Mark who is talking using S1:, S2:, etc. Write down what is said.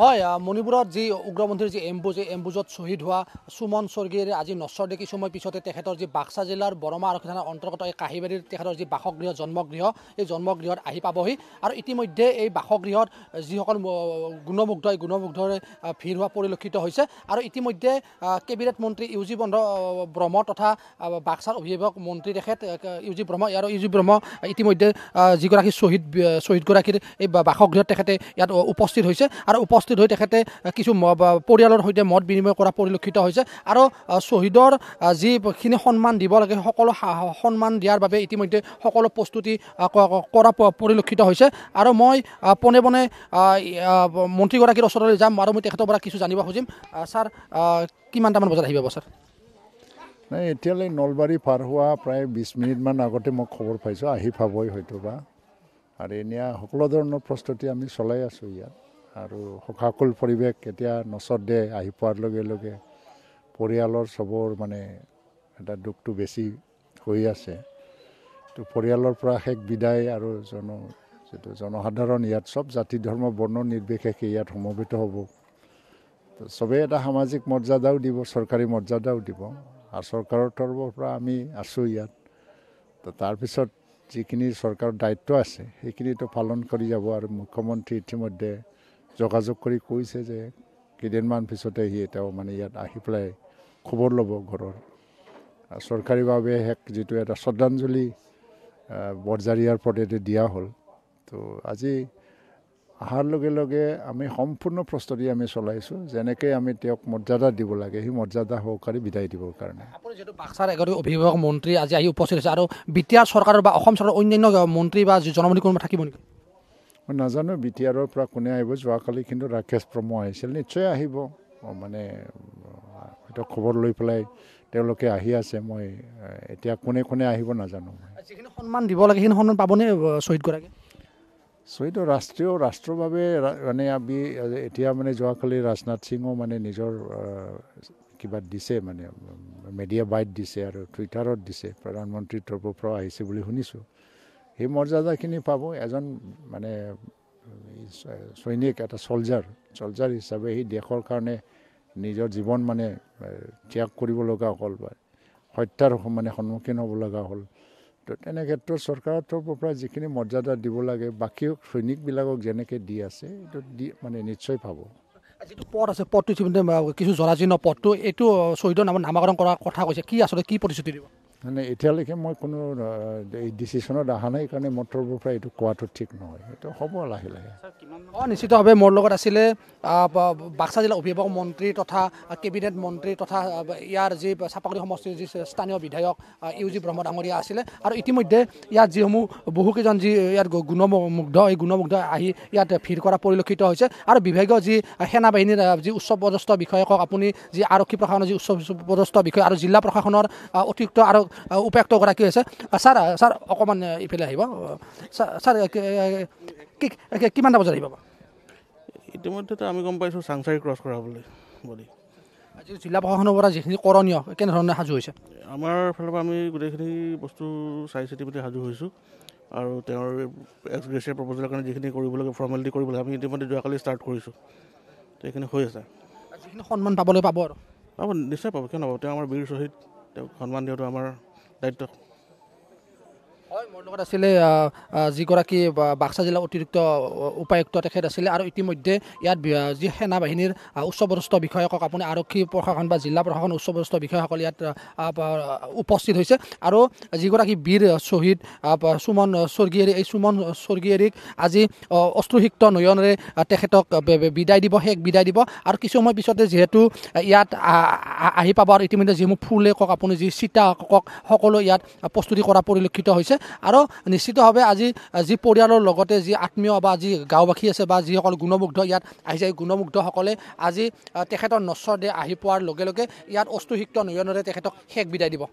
S1: হয় মণিপুৰত যি উগ্ৰপন্থীৰ যি এম্বুজ এই এম্বুজত শ্বহীদ হোৱা সুমন স্বৰ্গীয়ে আজি নশ্বৰদে দে পিছতে তেখেতৰ যি বাক্সা জিলাৰ বৰমা আৰক্ষী থানাৰ অন্তৰ্গত এই কাহিবাৰীৰ তেখেতৰ যি বাসগৃহ জন্মগৃহ এই জন্মগৃহত আহি পাবহি আৰু ইতিমধ্যে এই বাসগৃহত যিসকল গুণমুগ্ধ এই গুণমুগ্ধৰে ভিৰ হোৱা পৰিলক্ষিত হৈছে আৰু ইতিমধ্যে কেবিনেট মন্ত্ৰী ইউ জি বন্ধ ব্ৰহ্ম তথা বাক্সাৰ অভিভাৱক মন্ত্ৰী তেখেত ইউ জি ব্ৰহ্ম আৰু ইউ জি ব্ৰহ্ম ইতিমধ্যে যিগৰাকী শ্বহীদ শ্বহীদগৰাকীৰ এই বাসগৃহত তেখেতে ইয়াত উপস্থিত হৈছে আৰু উপস্থিত উপস্থিত হৈ তেখেতে কিছু পৰিয়ালৰ সৈতে মত বিনিময় কৰা পৰিলক্ষিত হৈছে আৰু শ্বহীদৰ যিখিনি সন্মান দিব লাগে সকলো সন্মান দিয়াৰ বাবে ইতিমধ্যে সকলো প্ৰস্তুতি কৰা পৰিলক্ষিত হৈছে আৰু মই পোনে পোনে মন্ত্ৰীগৰাকীৰ ওচৰলৈ যাম আৰু মই তেখেতৰ পৰা কিছু জানিব খুজিম ছাৰ কিমানটামান বজাত আহি পাব ছাৰ
S2: নাই এতিয়ালৈ নলবাৰী পাৰ হোৱা প্ৰায় বিছ মিনিটমান আগতে মই খবৰ পাইছোঁ আহি পাবই হয়তো বা আৰু এনেয়া সকলো ধৰণৰ প্ৰস্তুতি আমি চলাই আছোঁ ইয়াত আৰু সুখাকুল পৰিৱেশ এতিয়া নচত দে আহি পোৱাৰ লগে লগে পৰিয়ালৰ চবৰ মানে এটা দুখটো বেছি হৈ আছে তো পৰিয়ালৰ পৰা শেষ বিদায় আৰু জন যিটো জনসাধাৰণ ইয়াত চব জাতি ধৰ্ম বৰ্ণ নিৰ্বিশেষে ইয়াত সমবেত হ'ব তো চবেই এটা সামাজিক মৰ্যাদাও দিব চৰকাৰী মৰ্যাদাও দিব আৰু চৰকাৰৰ তৰফৰ পৰা আমি আছোঁ ইয়াত তো তাৰপিছত যিখিনি চৰকাৰৰ দায়িত্ব আছে সেইখিনিতো পালন কৰি যাব আৰু মুখ্যমন্ত্ৰী ইতিমধ্যে যোগাযোগ কৰি কৈছে যে কেইদিনমান পিছতে সি তেওঁ মানে ইয়াত আহি পেলাই খবৰ ল'ব ঘৰৰ চৰকাৰীভাৱে শেষ যিটো এটা শ্ৰদ্ধাঞ্জলি বৰজাৰিয়াৰ পদেদি দিয়া হ'ল তো আজি অহাৰ লগে লগে আমি সম্পূৰ্ণ প্ৰস্তুতি আমি চলাইছোঁ যেনেকৈ আমি তেওঁক মৰ্যাদা দিব লাগে সেই মৰ্যাদা সহকাৰী বিদায় দিবৰ কাৰণে
S1: যিহেতু বাক্সাৰ এগৰাকী অভিভাৱক মন্ত্ৰী আজি আহি উপস্থিত হৈছে আৰু বি টি আৰ চৰকাৰৰ বা অসম চৰকাৰৰ অন্যান্য মন্ত্ৰী বা জনমন্ত্ৰী কোনোবা থাকিব নেকি
S2: মই নাজানো বি টি আৰৰ পৰা কোনে আহিব যোৱাকালি কিন্তু ৰাকেশ ব্ৰহ্ম আহিছিল নিশ্চয় আহিব মানে হয়তো খবৰ লৈ পেলাই তেওঁলোকে আহি আছে মই এতিয়া কোনে কোনে আহিব নাজানো
S1: যিখিনি সন্মান দিব লাগে সেইখিনি সন্মান পাবনে শ্বহীদগৰাকী
S2: শ্বহীদ ৰাষ্ট্ৰীয় ৰাষ্ট্ৰৰ বাবে মানে আমি এতিয়া মানে যোৱাকালি ৰাজনাথ সিঙো মানে নিজৰ কিবা দিছে মানে মেডিয়া বাইট দিছে আৰু টুইটাৰত দিছে প্ৰধানমন্ত্ৰীৰ তৰফৰ পৰাও আহিছে বুলি শুনিছোঁ সেই মৰ্যাদাখিনি পাব এজন মানে সৈনিক এটা চলজাৰ চলজাৰ হিচাপে সেই দেশৰ কাৰণে নিজৰ জীৱন মানে ত্যাগ কৰিব লগা হ'ল বা হত্যাৰ মানে সন্মুখীন হ'ব লগা হ'ল তো তেনে ক্ষেত্ৰত চৰকাৰৰ তৰফৰ পৰা যিখিনি মৰ্যাদা দিব লাগে বাকী সৈনিকবিলাকক যেনেকৈ দি আছে এইটো দি মানে নিশ্চয় পাব
S1: যিটো পথ আছে পথটো ইতিমধ্যে কিছু জৰাজীৰ্ণ পথটো এইটো চৈধ্য নামত নামাকৰণ কৰাৰ কথা কৈছে কি আচলতে কি প্ৰতিশ্ৰুতি দিব
S2: মানে এতিয়ালৈকে মই কোনো এই ডিচিশ্যনত অহা নাই কাৰণে মোৰ তৰফৰ পৰা এইটো কোৱাটো ঠিক নহয় এইটো হ'ব লাহে লাহে
S1: অঁ নিশ্চিতভাৱে মোৰ লগত আছিলে বাক্সা জিলা অভিভাৱক মন্ত্ৰী তথা কেবিনেট মন্ত্ৰী তথা ইয়াৰ যি চাপাকৰি সমষ্টিৰ যি স্থানীয় বিধায়ক ইউ জি ব্ৰহ্ম ডাঙৰীয়া আছিলে আৰু ইতিমধ্যে ইয়াত যিসমূহ বহুকেইজন যি ইয়াত গুণমুগ্ধ এই গুণমুগ্ধ আহি ইয়াত ভিৰ কৰা পৰিলক্ষিত হৈছে আৰু বিভাগীয় যি সেনা বাহিনীৰ যি উচ্চ পদস্থ বিষয়ক আপুনি যি আৰক্ষী প্ৰশাসনৰ যি উচ্চ পদস্থ বিষয় আৰু জিলা প্ৰশাসনৰ অতিৰিক্ত আৰু উপায়ুক্তগৰাকী হৈছে ছাৰ ছাৰ অকণমান ইফালে আহিব ছাৰ কি কিমানটা বজাত আহিব ইতিমধ্যেতো আমি গম পাইছোঁ চাংচাৰী ক্ৰছ কৰা বুলি বুলি আজি জিলা প্ৰশাসনৰ পৰা যিখিনি কৰণীয় কেনেধৰণে সাজু হৈছে আমাৰ ফালৰ পৰা আমি গোটেইখিনি বস্তু চাই চিতি পিনি সাজু হৈছোঁ আৰু তেওঁৰ এক্সগ্ৰেচিয়া প্ৰপজেলৰ কাৰণে যিখিনি কৰিব ফৰ্মেলিটি কৰিব লাগে আমি ইতিমধ্যে যোৱাকালি ষ্টাৰ্ট কৰিছোঁ তো হৈ আছে যিখিনি সন্মান পাবলৈ পাব আৰু পাব নিশ্চয় পাব কিয় নাপাব তেওঁ আমাৰ বীৰ শ্বহীদ তেওঁক সন্মান দিয়াটো আমাৰ দায়িত্ব হয় মোৰ লগত আছিলে যিগৰাকী বাক্সা জিলাৰ অতিৰিক্ত উপায়ুক্ত তেখেত আছিলে আৰু ইতিমধ্যে ইয়াত যি সেনাবাহিনীৰ উচ্চপদস্থ বিষয়াকক আপুনি আৰক্ষী প্ৰশাসন বা জিলা প্ৰশাসনৰ উচ্চপদস্থ বিষয়াসকল ইয়াত উপস্থিত হৈছে আৰু যিগৰাকী বীৰ শ্বহীদ সুমন স্বৰ্গীয়াৰী এই সুমন স্বৰ্গীয়াৰীক আজি অস্ত্ৰশিক্ত নয়নেৰে তেখেতক বিদায় দিব শেষ বিদায় দিব আৰু কিছু সময় পিছতে যিহেতু ইয়াত আহি পাব আৰু ইতিমধ্যে যিসমূহ ফুলে কওক আপুনি যি চিতা কওক সকলো ইয়াত প্ৰস্তুতি কৰা পৰিলক্ষিত হৈছে আৰু নিশ্চিতভাৱে আজি যি পৰিয়ালৰ লগতে যি আত্মীয় বা যি গাঁওবাসী আছে বা যিসকল গুণমুগ্ধ ইয়াত আহিছে এই গুণমুগ্ধসকলে আজি তেখেতৰ নশ্বৰ দেহ আহি পোৱাৰ লগে লগে ইয়াত অস্তুশিক্ত নিয়নৰে তেখেতক শেষ বিদায় দিব